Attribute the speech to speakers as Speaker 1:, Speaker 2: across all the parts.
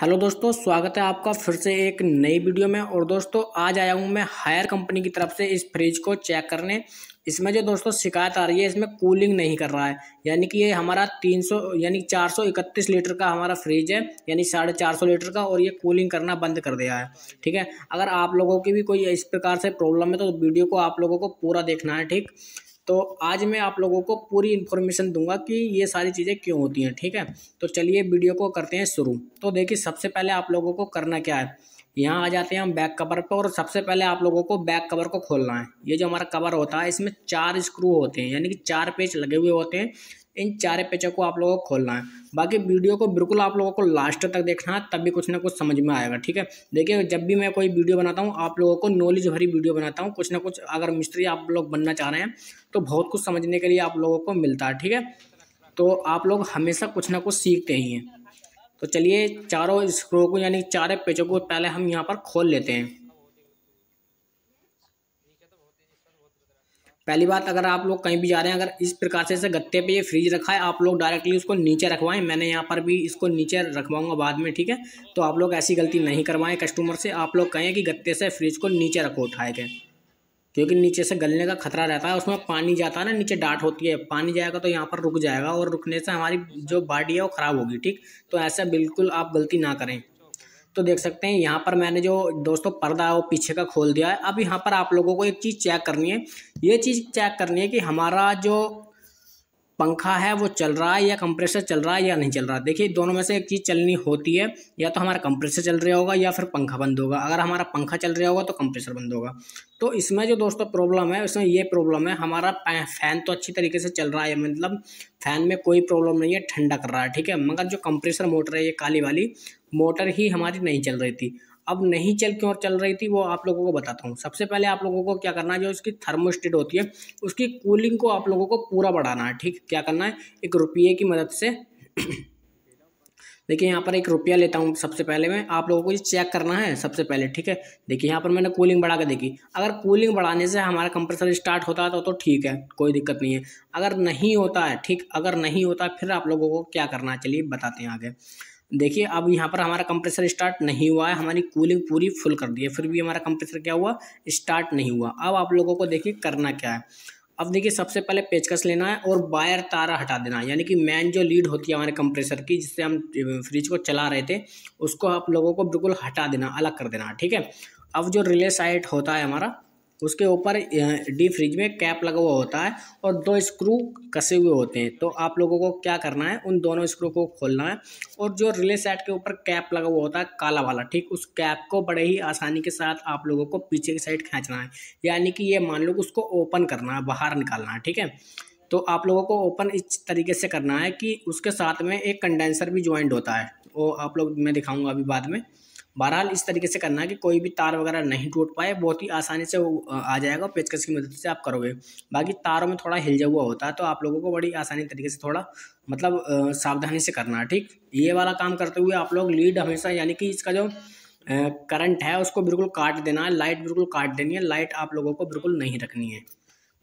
Speaker 1: hello दोस्तों स्वागत है आपका फिर से एक नई वीडियो में और दोस्तों आज आया हूँ मैं हायर कंपनी की तरफ से इस फ्रिज को चेक करने इसमें जो दोस्तों शिकायत आ रही है इसमें कूलिंग नहीं कर रहा है यानी कि ये हमारा 300 यानी 431 लीटर का हमारा फ्रिज है यानी साढ़े चार सौ लीटर का और ये कूलिंग करना बंद कर दिया है ठीक है अगर आप लोगों की भी कोई इस प्रकार से प्रॉब्लम है तो वीडियो को आप लोगों को पूरा देखना है ठीक तो आज मैं आप लोगों को पूरी इन्फॉर्मेशन दूंगा कि ये सारी चीज़ें क्यों होती हैं ठीक है तो चलिए वीडियो को करते हैं शुरू तो देखिए सबसे पहले आप लोगों को करना क्या है यहाँ आ जाते हैं हम बैक कवर पर और सबसे पहले आप लोगों को बैक कवर को खोलना है ये जो हमारा कवर होता है इसमें चार स्क्रू होते हैं यानी कि चार पेज लगे हुए होते हैं इन चार पेजों को आप लोगों को खोलना है बाकी वीडियो को बिल्कुल आप लोगों को लास्ट तक देखना है तब भी कुछ ना कुछ समझ में आएगा ठीक है देखिए जब भी मैं कोई वीडियो बनाता हूँ आप लोगों को नॉलेज भरी वीडियो बनाता हूँ कुछ ना कुछ अगर मिस्त्री आप लोग बनना चाह रहे हैं तो बहुत कुछ समझने के लिए आप लोगों को मिलता है ठीक है तो आप लोग हमेशा कुछ ना कुछ सीखते ही हैं तो चलिए चारों स्क्रो को यानी चार पेजों को पहले हम यहाँ पर खोल लेते हैं पहली बात अगर आप लोग कहीं भी जा रहे हैं अगर इस प्रकार से इसे गत्ते पे ये फ्रिज रखा है आप लोग डायरेक्टली उसको नीचे रखवाएं मैंने यहाँ पर भी इसको नीचे रखवाऊंगा बाद में ठीक है तो आप लोग ऐसी गलती नहीं करवाएं कस्टमर से आप लोग कहें कि गत्ते से फ्रिज को नीचे रखो उठाए के क्योंकि नीचे से गलने का खतरा रहता है उसमें पानी जाता है ना नीचे डांट होती है पानी जाएगा तो यहाँ पर रुक जाएगा और रुकने से हमारी जो बाडी है वो ख़राब होगी ठीक तो ऐसा बिल्कुल आप गलती ना करें तो देख सकते हैं यहाँ पर मैंने जो दोस्तों पर्दा है वो पीछे का खोल दिया है अब यहाँ पर आप लोगों को एक चीज़ चेक करनी है ये चीज़ चेक करनी है कि हमारा जो पंखा है वो चल रहा है या कंप्रेसर चल रहा है या नहीं चल रहा देखिए दोनों में से एक चीज़ चलनी होती है या तो हमारा कंप्रेसर चल रहा होगा या फिर पंखा बंद होगा अगर हमारा पंखा चल रहा होगा तो कंप्रेसर बंद होगा तो इसमें जो दोस्तों प्रॉब्लम है उसमें ये प्रॉब्लम है हमारा फ़ैन तो अच्छी तरीके से चल रहा है मतलब फ़ैन में कोई प्रॉब्लम नहीं है ठंडा कर रहा है ठीक है मगर जो कंप्रेसर मोटर है ये काली वाली मोटर ही हमारी नहीं चल रही थी अब नहीं चल क्यों चल रही थी वो आप लोगों को बताता हूँ सबसे पहले आप लोगों को क्या करना है जो इसकी थर्मोस्टेट होती है उसकी कूलिंग को आप लोगों को पूरा बढ़ाना है ठीक क्या करना है एक रुपये की मदद से देखिए यहाँ पर एक रुपया लेता हूँ सबसे पहले मैं आप लोगों को ये चेक करना है सबसे पहले ठीक है देखिए यहाँ पर मैंने कूलिंग बढ़ा के देखी अगर कूलिंग बढ़ाने से हमारा कंप्रेसर स्टार्ट होता है तो तो ठीक है कोई दिक्कत नहीं है अगर नहीं होता है ठीक अगर नहीं होता फिर आप लोगों को क्या करना है चलिए बताते हैं आगे देखिए अब यहाँ पर हमारा कंप्रेसर स्टार्ट नहीं हुआ है हमारी कूलिंग पूरी फुल कर दी है फिर भी हमारा कंप्रेसर क्या हुआ स्टार्ट नहीं हुआ अब आप लोगों को देखिए करना क्या है अब देखिए सबसे पहले पेचकस लेना है और वायर तारा हटा देना है यानी कि मैन जो लीड होती है हमारे कंप्रेसर की जिससे हम फ्रिज को चला रहे थे उसको आप लोगों को बिल्कुल हटा देना अलग कर देना ठीक है अब जो रिले साइट होता है हमारा उसके ऊपर डीप फ्रिज में कैप लगा हुआ होता है और दो स्क्रू कसे हुए होते हैं तो आप लोगों को क्या करना है उन दोनों स्क्रू को खोलना है और जो रिले सेट के ऊपर कैप लगा हुआ होता है काला वाला ठीक उस कैप को बड़े ही आसानी के साथ आप लोगों को पीछे की साइड खींचना है यानी कि ये मान लो कि उसको ओपन करना है बाहर निकालना है ठीक है तो आप लोगों को ओपन इस तरीके से करना है कि उसके साथ में एक कंडेंसर भी ज्वाइंट होता है वो आप लोग मैं दिखाऊंगा अभी बाद में बहरहाल इस तरीके से करना है कि कोई भी तार वगैरह नहीं टूट पाए बहुत ही आसानी से वो आ जाएगा पेचकस की मदद से आप करोगे बाकी तारों में थोड़ा हिलजा हुआ होता है तो आप लोगों को बड़ी आसानी तरीके से थोड़ा मतलब सावधानी से करना है ठीक ये वाला काम करते हुए आप लोग लीड हमेशा यानी कि इसका जो करंट है उसको बिल्कुल काट देना है लाइट बिल्कुल काट देनी है लाइट आप लोगों को बिल्कुल नहीं रखनी है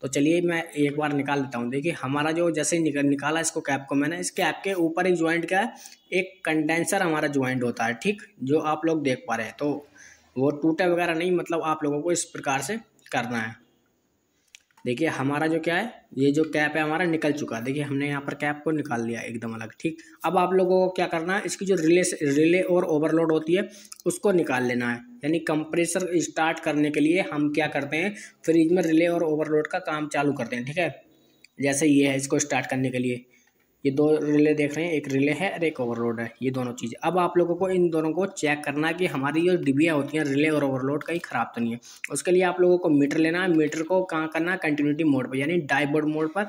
Speaker 1: तो चलिए मैं एक बार निकाल देता हूँ देखिए हमारा जो जैसे निकल निकाला इसको कैप को मैंने इस कैप के ऊपर एक ज्वाइंट का एक कंडेंसर हमारा ज्वाइंट होता है ठीक जो आप लोग देख पा रहे हैं तो वो टूटे वगैरह नहीं मतलब आप लोगों को इस प्रकार से करना है देखिए हमारा जो क्या है ये जो कैप है हमारा निकल चुका है देखिए हमने यहाँ पर कैप को निकाल लिया एकदम अलग ठीक अब आप लोगों को क्या करना है इसकी जो रिले रिले और ओवरलोड होती है उसको निकाल लेना है यानी कंप्रेसर स्टार्ट करने के लिए हम क्या करते हैं फ्रिज में रिले और ओवरलोड का काम चालू करते हैं ठीक है जैसे ये है इसको स्टार्ट करने के लिए ये दो रिले देख रहे हैं एक रिले है और एक ओवरलोड है ये दोनों चीज़ अब आप लोगों को इन दोनों को चेक करना है कि हमारी जो डिबियाँ होती हैं रिले और ओवरलोड कहीं ख़राब तो नहीं है उसके लिए आप लोगों को मीटर लेना है मीटर को कहाँ करना है कंटिन्यूटी मोड पर यानी डाइबोर्ड मोड पर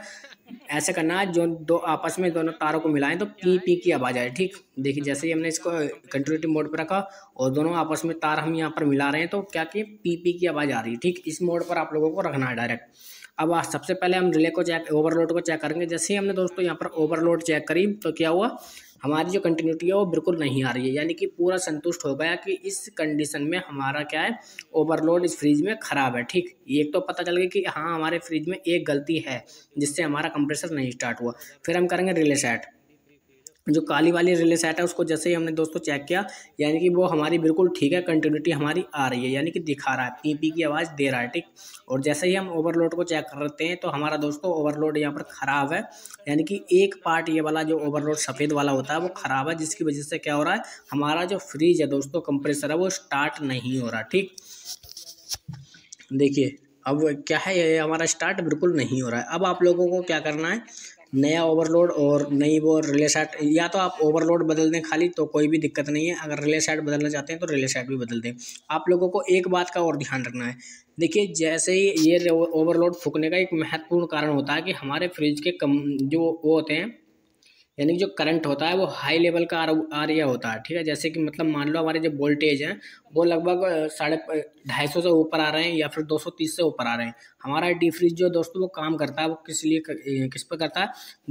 Speaker 1: ऐसे करना है जो दो आपस में दोनों तारों को मिलाएं तो पी पी की आवाज़ आए ठीक देखिए जैसे ही हमने इसको कंटिन्यूटी मोड पर रखा और दोनों आपस में तार हम यहाँ पर मिला रहे हैं तो क्या कि पी पी की आवाज़ आ रही है ठीक इस मोड पर आप लोगों को रखना है डायरेक्ट अब सबसे पहले हम रिले को चेक ओवरलोड को चेक करेंगे जैसे ही हमने दोस्तों यहाँ पर ओवरलोड चेक करी तो क्या हुआ हमारी जो कंटिन्यूटी है वो बिल्कुल नहीं आ रही है यानी कि पूरा संतुष्ट हो गया कि इस कंडीशन में हमारा क्या है ओवरलोड इस फ्रिज में ख़राब है ठीक एक तो पता चल गया कि हाँ हमारे फ्रिज में एक गलती है जिससे हमारा कंप्रेसर नहीं स्टार्ट हुआ फिर हम करेंगे रिले सेट जो काली वाली रिले सेट है उसको जैसे ही हमने दोस्तों चेक किया यानी कि वो हमारी बिल्कुल ठीक है कंटिन्यूटी हमारी आ रही है यानी कि दिखा रहा है पी पी की आवाज़ दे रहा है ठीक और जैसे ही हम ओवरलोड को चेक करते हैं तो हमारा दोस्तों ओवरलोड यहाँ पर ख़राब है यानी कि एक पार्ट ये वाला जो ओवरलोड सफ़ेद वाला होता है वो ख़राब है जिसकी वजह से क्या हो रहा है हमारा जो फ्रिज है दोस्तों कंप्रेसर है वो स्टार्ट नहीं हो रहा ठीक देखिए अब क्या है ये हमारा स्टार्ट बिल्कुल नहीं हो रहा है अब आप लोगों को क्या करना है नया ओवरलोड और नई वो रिले सेट या तो आप ओवरलोड बदल दें खाली तो कोई भी दिक्कत नहीं है अगर रिले सेट बदलना चाहते हैं तो रिले सेट भी बदल दें आप लोगों को एक बात का और ध्यान रखना है देखिए जैसे ही ये ओवरलोड फूकने का एक महत्वपूर्ण कारण होता है कि हमारे फ्रिज के कम जो वो होते हैं यानी कि जो करंट होता है वो हाई लेवल का आर आर होता है ठीक है जैसे कि मतलब मान लो हमारे जो वोल्टेज हैं वो लगभग साढ़े ढाई सौ से ऊपर आ रहे हैं या फिर दो सौ तीस से ऊपर आ रहे हैं हमारा डी फ्रिज जो दोस्तों वो काम करता है वो किस लिए किस पर करता है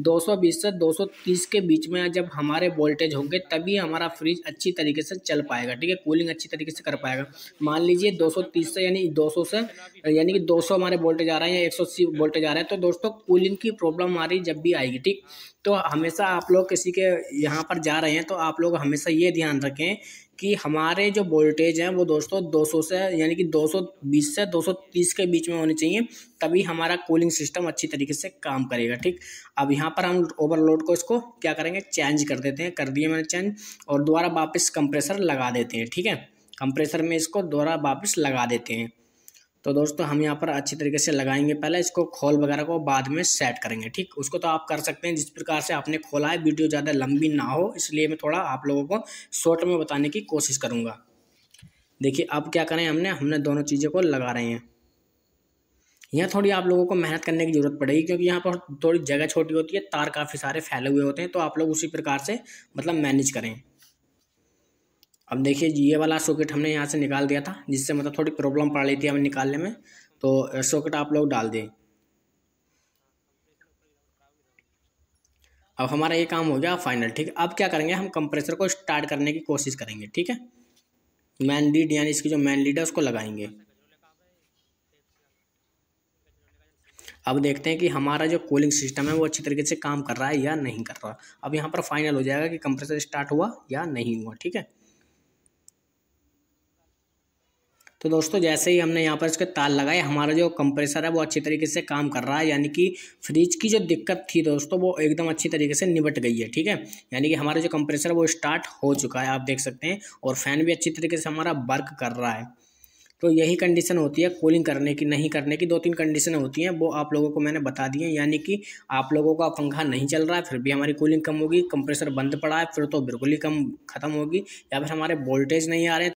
Speaker 1: दो सौ बीस से दो सौ तीस के बीच में जब हमारे वोल्टेज होंगे तभी हमारा फ्रिज अच्छी तरीके से चल पाएगा ठीक है कूलिंग अच्छी तरीके से कर पाएगा मान लीजिए दो सौ तीस से यानी दो सौ से यानी कि दो सौ हमारे वोल्टेज आ रहे हैं या एक सौ अस्सी वोल्टेज आ रहे हैं तो दोस्तों कूलिंग की प्रॉब्लम हमारी जब भी आएगी ठीक तो हमेशा आप लोग किसी के यहाँ पर जा रहे हैं तो आप लोग हमेशा ये ध्यान रखें कि हमारे जो वोल्टेज हैं वो दोस्तों 200 से यानी कि 220 से 230 के बीच में होने चाहिए तभी हमारा कूलिंग सिस्टम अच्छी तरीके से काम करेगा ठीक अब यहाँ पर हम ओवरलोड को इसको क्या करेंगे चेंज कर देते हैं कर दिए मैंने चेंज और दोबारा वापस कंप्रेसर लगा देते हैं ठीक है कंप्रेसर में इसको दोबारा वापस लगा देते हैं तो दोस्तों हम यहाँ पर अच्छी तरीके से लगाएंगे पहले इसको खोल वगैरह को बाद में सेट करेंगे ठीक उसको तो आप कर सकते हैं जिस प्रकार से आपने खोला है वीडियो ज़्यादा लंबी ना हो इसलिए मैं थोड़ा आप लोगों को शॉर्ट में बताने की कोशिश करूँगा देखिए अब क्या करें हमने हमने दोनों चीज़ों को लगा रहे हैं यहाँ थोड़ी आप लोगों को मेहनत करने की ज़रूरत पड़ेगी क्योंकि यहाँ पर थोड़ी जगह छोटी होती है तार काफ़ी सारे फैले हुए होते हैं तो आप लोग उसी प्रकार से मतलब मैनेज करें अब देखिए ये वाला सॉकेट हमने यहाँ से निकाल दिया था जिससे मतलब थोड़ी प्रॉब्लम पड़ रही थी हमें निकालने में तो सॉकेट आप लोग डाल दें अब हमारा ये काम हो गया फाइनल ठीक है अब क्या करेंगे हम कंप्रेसर को स्टार्ट करने की कोशिश करेंगे ठीक है मैन लीड यानी इसकी जो मैन लीड है उसको लगाएंगे अब देखते हैं कि हमारा जो कूलिंग सिस्टम है वो अच्छी तरीके से काम कर रहा है या नहीं कर रहा अब यहाँ पर फाइनल हो जाएगा कि कंप्रेसर स्टार्ट हुआ या नहीं हुआ ठीक है तो दोस्तों जैसे ही हमने यहाँ पर इसके तार लगाए हमारा जो कंप्रेसर है वो अच्छी तरीके से काम कर रहा है यानी कि फ्रिज की जो दिक्कत थी दोस्तों वो एकदम अच्छी तरीके से निपट गई है ठीक है यानी कि हमारा जो कंप्रेसर है वो स्टार्ट हो चुका है आप देख सकते हैं और फ़ैन भी अच्छी तरीके से हमारा वर्क कर रहा है तो यही कंडीशन होती है कूलिंग करने की नहीं करने की दो तीन कंडीशन होती हैं वो आप लोगों को मैंने बता दी है यानी कि आप लोगों का पंखा नहीं चल रहा है फिर भी हमारी कूलिंग कम होगी कंप्रेसर बंद पड़ा है फिर तो बिल्कुल ही कम खत्म होगी या फिर हमारे वोल्टेज नहीं आ रहे